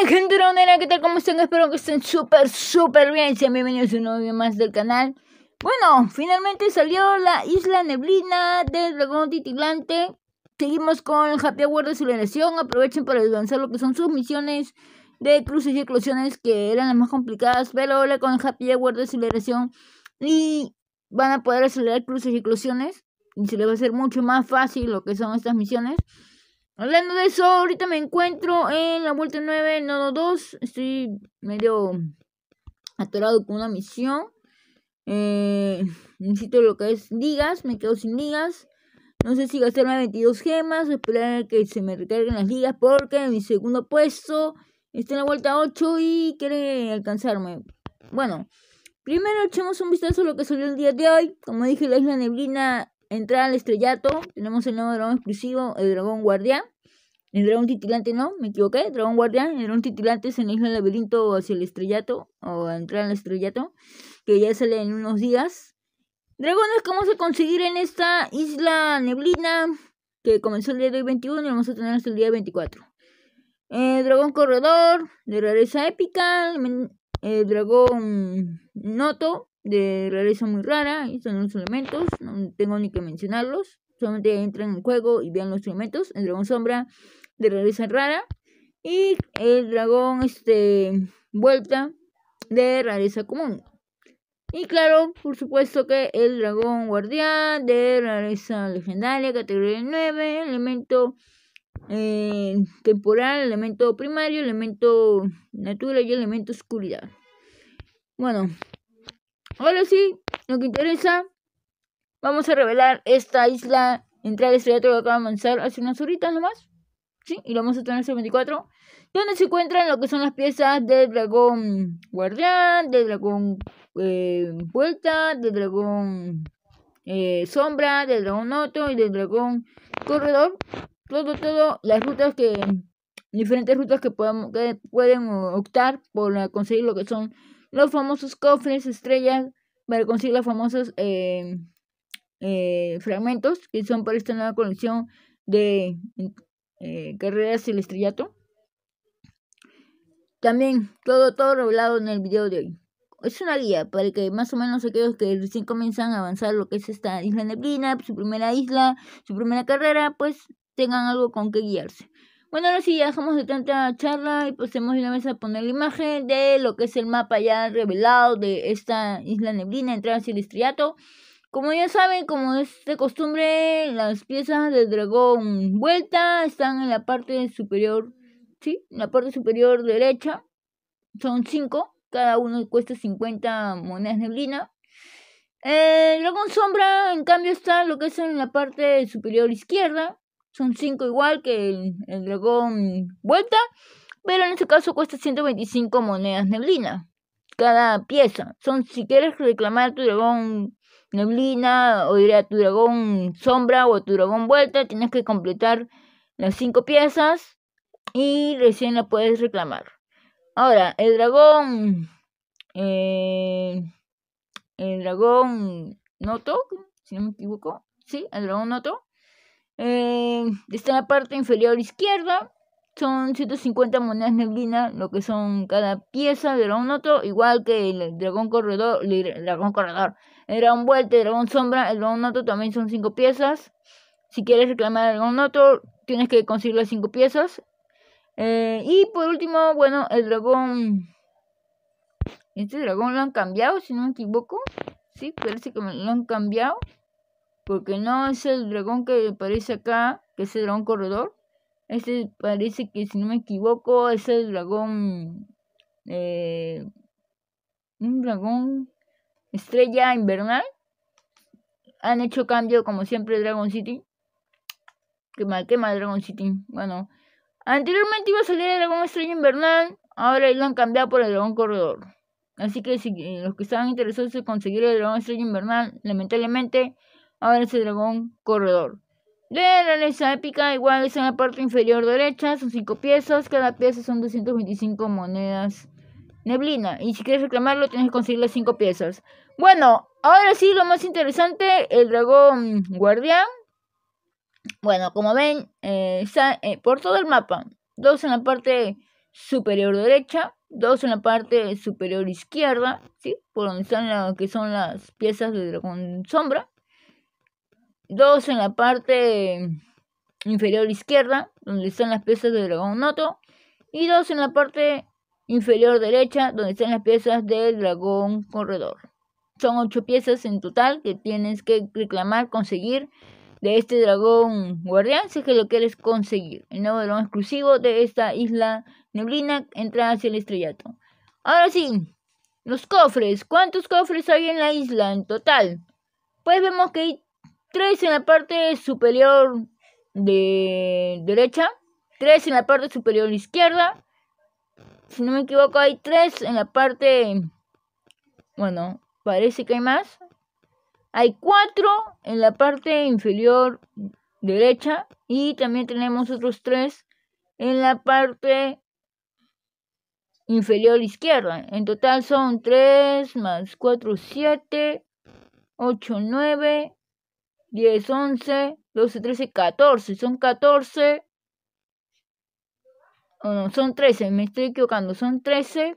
Hola gente ¿qué tal? ¿Cómo están? Espero que estén súper, súper bien. Sean bienvenidos a un nuevo video más del canal. Bueno, finalmente salió la Isla Neblina del Dragón Titilante. Seguimos con el Happy Award de Aceleración Aprovechen para avanzar lo que son sus misiones de cruces y eclosiones que eran las más complicadas. Pero con el Happy Award de Aceleración y van a poder acelerar cruces y eclosiones. Y se les va a hacer mucho más fácil lo que son estas misiones. Hablando de eso, ahorita me encuentro en la vuelta 9, nodo 2. Estoy medio atorado con una misión. Eh, necesito lo que es ligas, me quedo sin ligas. No sé si gastarme 22 gemas esperar que se me recarguen las ligas porque en mi segundo puesto está en la vuelta 8 y quiere alcanzarme. Bueno, primero echemos un vistazo a lo que salió el día de hoy. Como dije, la isla neblina entrar al estrellato, tenemos el nuevo dragón exclusivo, el dragón guardián. El dragón titilante no, me equivoqué. dragón guardián, el dragón titilante es en la isla del laberinto hacia el estrellato, o entrar al estrellato, que ya sale en unos días. Dragones cómo se a conseguir en esta isla neblina, que comenzó el día de 21 y vamos a tener hasta el día 24. Eh, dragón corredor, de rareza épica, el dragón noto, de rareza muy rara, y son los elementos, no tengo ni que mencionarlos, solamente entran en el juego y vean los elementos, el dragón sombra de rareza rara y el dragón este vuelta de rareza común. Y claro, por supuesto que el dragón guardián de rareza legendaria, categoría 9, elemento eh, temporal, elemento primario, elemento natural y elemento oscuridad. Bueno, Ahora sí, lo que interesa, vamos a revelar esta isla, entrar este teatro que acaba de avanzar hace unas horitas nomás. ¿Sí? Y lo vamos a tener en 24. Donde se encuentran lo que son las piezas del dragón guardián, del dragón eh, vuelta, del dragón eh, sombra, del dragón noto y del dragón corredor. Todo, todo, las rutas que, diferentes rutas que, podemos que pueden optar por conseguir lo que son los famosos cofres, estrellas, para conseguir los famosos eh, eh, fragmentos que son para esta nueva colección de eh, carreras y el estrellato. También todo, todo revelado en el video de hoy. Es una guía para que más o menos aquellos que recién comienzan a avanzar lo que es esta isla neblina, su primera isla, su primera carrera, pues tengan algo con que guiarse. Bueno, ahora sí, dejamos de tanta charla y pasemos pues, de una vez a poner la imagen de lo que es el mapa ya revelado de esta isla neblina, entrada hacia el estriato. Como ya saben, como es de costumbre, las piezas del dragón vuelta están en la parte superior, ¿sí? En la parte superior derecha. Son cinco cada uno cuesta 50 monedas neblina. El dragón sombra, en cambio, está lo que es en la parte superior izquierda. Son 5 igual que el, dragón vuelta, pero en este caso cuesta 125 monedas neblina cada pieza. Son si quieres reclamar tu dragón neblina o ir tu dragón sombra o tu dragón vuelta, tienes que completar las 5 piezas y recién la puedes reclamar. Ahora, el dragón eh, el dragón Noto, si no me equivoco, sí, el dragón Noto, eh, está en la parte inferior izquierda. Son 150 monedas neblina, lo que son cada pieza de dragón otro, igual que el dragón corredor, el dragón corredor, el dragón vuelta, el dragón sombra, el dragón otro también son 5 piezas. Si quieres reclamar el dragón otro, tienes que conseguir las 5 piezas. Eh, y por último, bueno, el dragón. Este dragón lo han cambiado, si no me equivoco. Sí, parece que me lo han cambiado porque no es el dragón que aparece acá, que es el dragón corredor. Este parece que, si no me equivoco, es el dragón. Eh, un dragón estrella invernal. Han hecho cambio, como siempre, Dragon City. Que mal, que mal, Dragon City. Bueno, anteriormente iba a salir el dragón estrella invernal. Ahora lo han cambiado por el dragón corredor. Así que si los que estaban interesados en conseguir el dragón estrella invernal, lamentablemente Ahora el dragón corredor. De la lista épica, igual es en la parte inferior derecha, son cinco piezas, cada pieza son 225 monedas neblina. Y si quieres reclamarlo, tienes que conseguir las 5 piezas. Bueno, ahora sí, lo más interesante, el dragón guardián. Bueno, como ven, eh, está eh, por todo el mapa, dos en la parte superior derecha, dos en la parte superior izquierda, ¿sí? Por donde están que son las piezas del dragón sombra. Dos en la parte inferior izquierda, donde están las piezas del dragón Noto. Y dos en la parte inferior derecha, donde están las piezas del dragón corredor. Son ocho piezas en total que tienes que reclamar, conseguir de este dragón guardián si es que lo quieres conseguir. El nuevo dragón exclusivo de esta isla neblina entra hacia el estrellato. Ahora sí, los cofres. ¿Cuántos cofres hay en la isla en total? Pues vemos que hay 3 en la parte superior de derecha, 3 en la parte superior izquierda. Si no me equivoco, hay 3 en la parte... Bueno, parece que hay más. Hay 4 en la parte inferior derecha y también tenemos otros 3 en la parte inferior izquierda. En total son 3 más 4, 7, 8, 9, 10, 11, 12, 13, 14. Son 14. Oh, no, son 13, me estoy equivocando. Son 13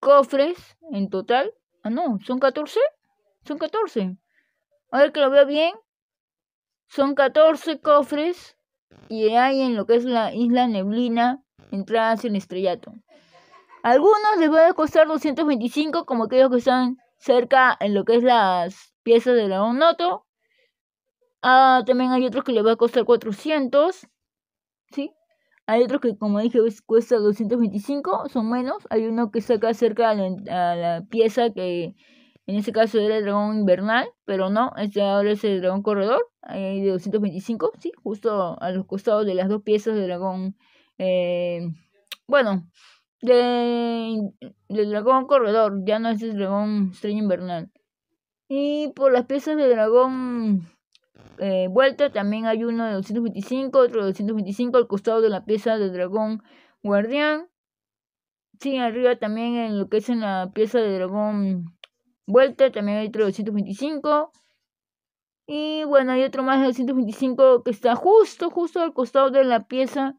cofres en total. Ah, no, son 14. Son 14. A ver que lo veo bien. Son 14 cofres y hay en lo que es la isla neblina entradas en estrellato. Algunos les va a costar 225 como aquellos que están cerca en lo que es las piezas de la Noto. Ah, también hay otros que le va a costar 400. ¿Sí? Hay otros que, como dije, cuesta 225, son menos. Hay uno que saca cerca a la, pieza que en ese caso era el dragón invernal, pero no, este ahora es el dragón corredor, hay de 225, sí, justo a los costados de las dos piezas de dragón. Eh, bueno, de, del dragón corredor, ya no es el dragón estrella invernal. Y por las piezas de dragón eh, vuelta. También hay uno de 225, otro de 225 al costado de la pieza de dragón guardián. Sí, arriba también en lo que es en la pieza de dragón vuelta, también hay otro de 225. Y bueno, hay otro más de 225 que está justo, justo al costado de la pieza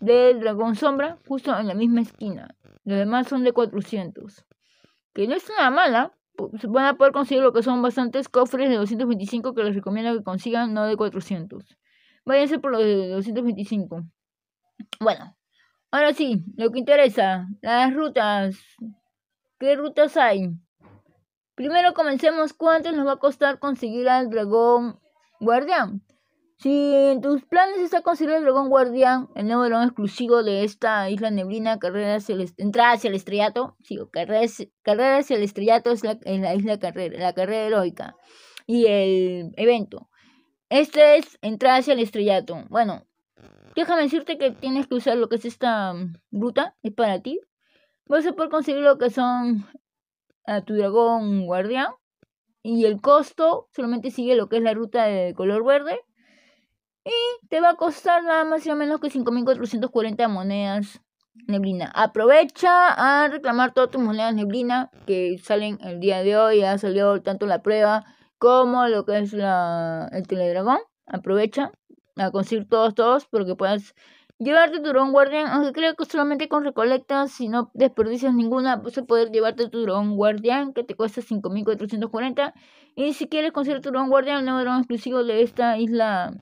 del dragón sombra, justo en la misma esquina. Los demás son de 400. Que no es nada mala, van a poder conseguir lo que son bastantes cofres de 225 que les recomiendo que consigan, no de 400. Váyanse por los de 225. Bueno, ahora sí, lo que interesa, las rutas. ¿Qué rutas hay? Primero comencemos cuánto nos va a costar conseguir al dragón guardián. Si en tus planes está conseguir el dragón guardián, el nuevo dragón exclusivo de esta isla neblina, carrera hacia entrada hacia el estrellato, sí, carrera, hacia el estrellato es la, en la isla carrera, la carrera heroica y el evento. Este es entrada hacia el estrellato. Bueno, déjame decirte que tienes que usar lo que es esta mm, ruta, es para ti. Vas a poder conseguir lo que son a tu dragón guardián y el costo solamente sigue lo que es la ruta de color verde y te va a costar nada más y o menos que 5.440 monedas neblina. Aprovecha a reclamar todas tus monedas neblina que salen el día de hoy. ha salido tanto la prueba como lo que es la, el teledragón. Aprovecha a conseguir todos, todos, porque puedas llevarte tu dron guardián. Aunque creo que solamente con recolectas, si no desperdicias ninguna, vas a poder llevarte tu DRON guardián que te cuesta 5.440. Y si quieres conseguir tu dragón guardián, el nuevo dragón exclusivo de esta isla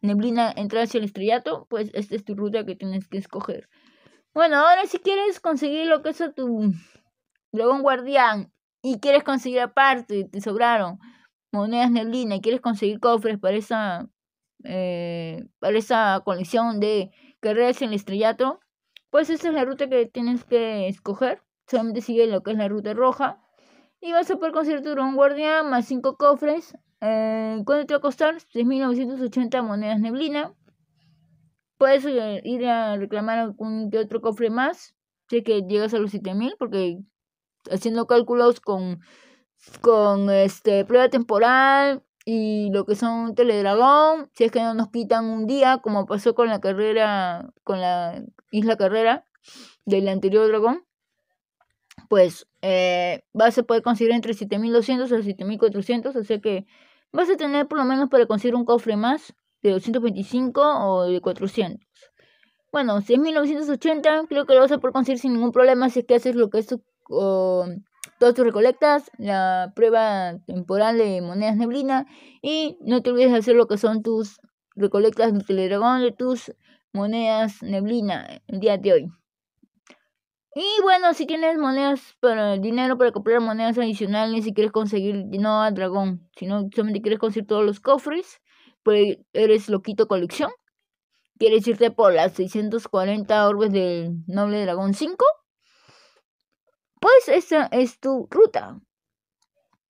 neblina, entrar hacia el estrellato, pues esta es tu ruta que tienes que escoger. Bueno, ahora si quieres conseguir lo que es tu dragón guardián y quieres conseguir aparte, te sobraron monedas neblina y quieres conseguir cofres para esa, eh, para esa colección de carreras en el estrellato, pues esta es la ruta que tienes que escoger. Solamente sigue lo que es la ruta roja. Y vas a poder conseguir tu dragón guardián más 5 cofres eh, ¿Cuánto te va a costar? 6.980 monedas neblina. Puedes eh, ir a reclamar algún otro cofre más. Sé que llegas a los 7.000 porque haciendo cálculos con, con este, prueba temporal y lo que son Teledragón, si es que no nos quitan un día, como pasó con la carrera, con la isla carrera del anterior dragón, pues eh, vas a poder conseguir entre 7200 a 7400, así que vas a tener por lo menos para conseguir un cofre más de 225 o de 400. Bueno, si 1980, creo que lo vas a poder conseguir sin ningún problema si es que haces lo que es tu, todas tus recolectas, la prueba temporal de monedas neblina y no te olvides de hacer lo que son tus recolectas de teledragón de tus monedas neblina el día de hoy. Y bueno, si tienes monedas para dinero para comprar monedas adicionales, y quieres conseguir no a dragón, sino solamente quieres conseguir todos los cofres, pues eres loquito colección. Quieres irte por las 640 orbes del noble dragón 5. Pues esta es tu ruta.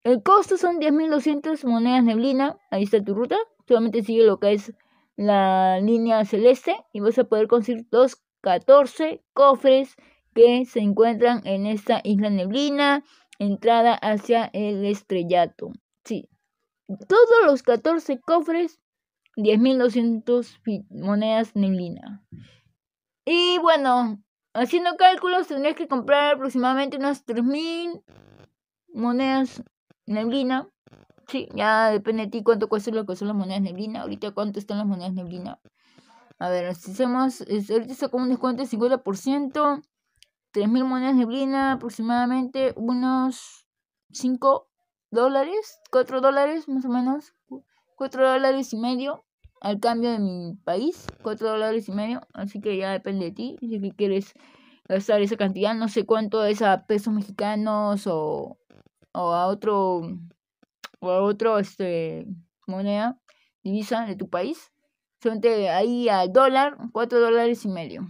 El costo son 10.200 monedas neblina. Ahí está tu ruta. Solamente sigue lo que es la línea celeste y vas a poder conseguir los 14 cofres que se encuentran en esta isla neblina, entrada hacia el estrellato. Sí. Todos los 14 cofres, 10.200 monedas neblina. Y bueno, haciendo cálculos, tendrías que comprar aproximadamente unas 3.000 monedas neblina. Sí, ya depende de ti cuánto cuesta lo que son las monedas neblina. Ahorita cuánto están las monedas neblina. A ver, si hacemos, ahorita está con un descuento del 50%. 3.000 monedas de brina aproximadamente unos 5 dólares, 4 dólares más o menos, 4 dólares y medio al cambio de mi país, 4 dólares y medio, así que ya depende de ti, si quieres gastar esa cantidad, no sé cuánto es a pesos mexicanos o, a otro, o a otro, este, moneda, divisa de tu país, solamente ahí al dólar, 4 dólares y medio.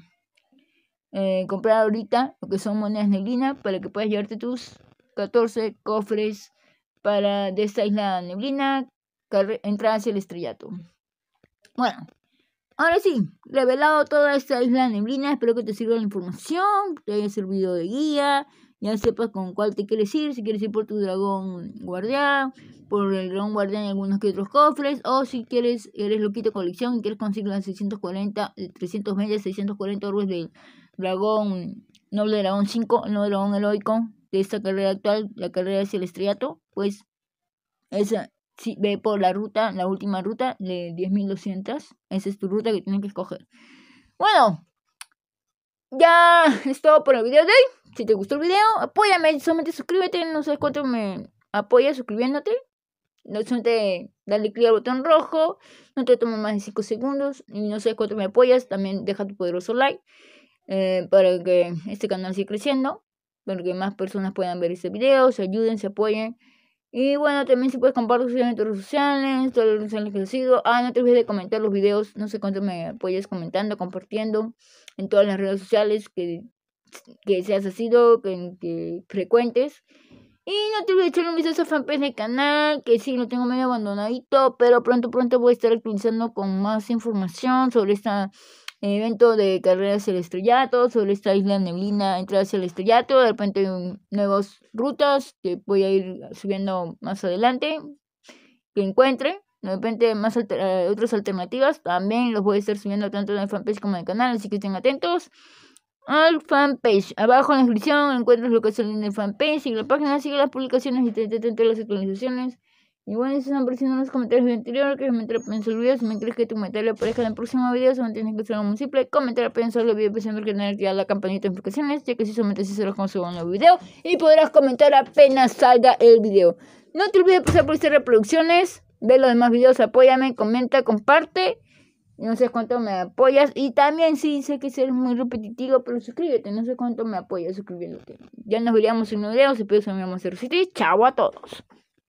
Eh, comprar ahorita lo que son monedas neblina para que puedas llevarte tus 14 cofres para de esta isla neblina, entrar hacia el estrellato. Bueno, ahora sí, revelado toda esta isla neblina, espero que te sirva la información, te haya servido de guía, ya sepas con cuál te quieres ir, si quieres ir por tu dragón guardián, por el dragón guardián y algunos que otros cofres, o si quieres, eres loquito colección y quieres conseguir las 640, 320, 640 orbes de dragón, noble dragón 5, noble dragón heroico de esta carrera actual, la carrera hacia el estriato pues esa si ve por la ruta, la última ruta de 10.200, esa es tu ruta que tienes que escoger. Bueno, ya es todo por el video de hoy. Si te gustó el video, apóyame, solamente suscríbete, no sé cuánto me apoyas suscribiéndote. No solamente dale clic al botón rojo, no te tomo más de 5 segundos y no sé cuánto me apoyas, también deja tu poderoso like. Eh, para que este canal siga creciendo, para que más personas puedan ver este video, se ayuden, se apoyen. Y bueno, también si puedes compartir en tus redes sociales, todas las redes sociales que has sido. Ah, no te olvides de comentar los videos, no sé cuánto me apoyas comentando, compartiendo en todas las redes sociales que, que seas así que, que frecuentes. Y no te olvides de echarle un vistazo a fanpage del canal, que sí, lo tengo medio abandonadito, pero pronto, pronto voy a estar actualizando con más información sobre esta el evento de carreras el estrellato, sobre esta isla neblina, Entrada hacia el estrellato, de repente hay nuevas rutas que voy a ir subiendo más adelante, que encuentre, de repente más eh, otras alternativas, también los voy a estar subiendo tanto en el fanpage como en el canal, así que estén atentos al fanpage. Abajo en la descripción encuentras lo que es el fanpage, sigue la página, sigue las publicaciones y te las actualizaciones y bueno, están apareciendo en los comentarios del anterior, que me pensó el video. Si me crees que tu comentario aparezca en el próximo video, Si no tienes que hacer un simple. comentario, pensar el video pensando que tener activada la campanita de notificaciones, ya que si solamente se los consigo un nuevo video y podrás comentar apenas salga el video. No te olvides de pasar por este reproducciones, Ve los demás videos, apóyame, comenta, comparte. No sé cuánto me apoyas. Y también sí, sé que es muy repetitivo, pero suscríbete. No sé cuánto me apoyas suscribiéndote. Ya nos veríamos en un video. si puede, nos vemos a Chao a todos.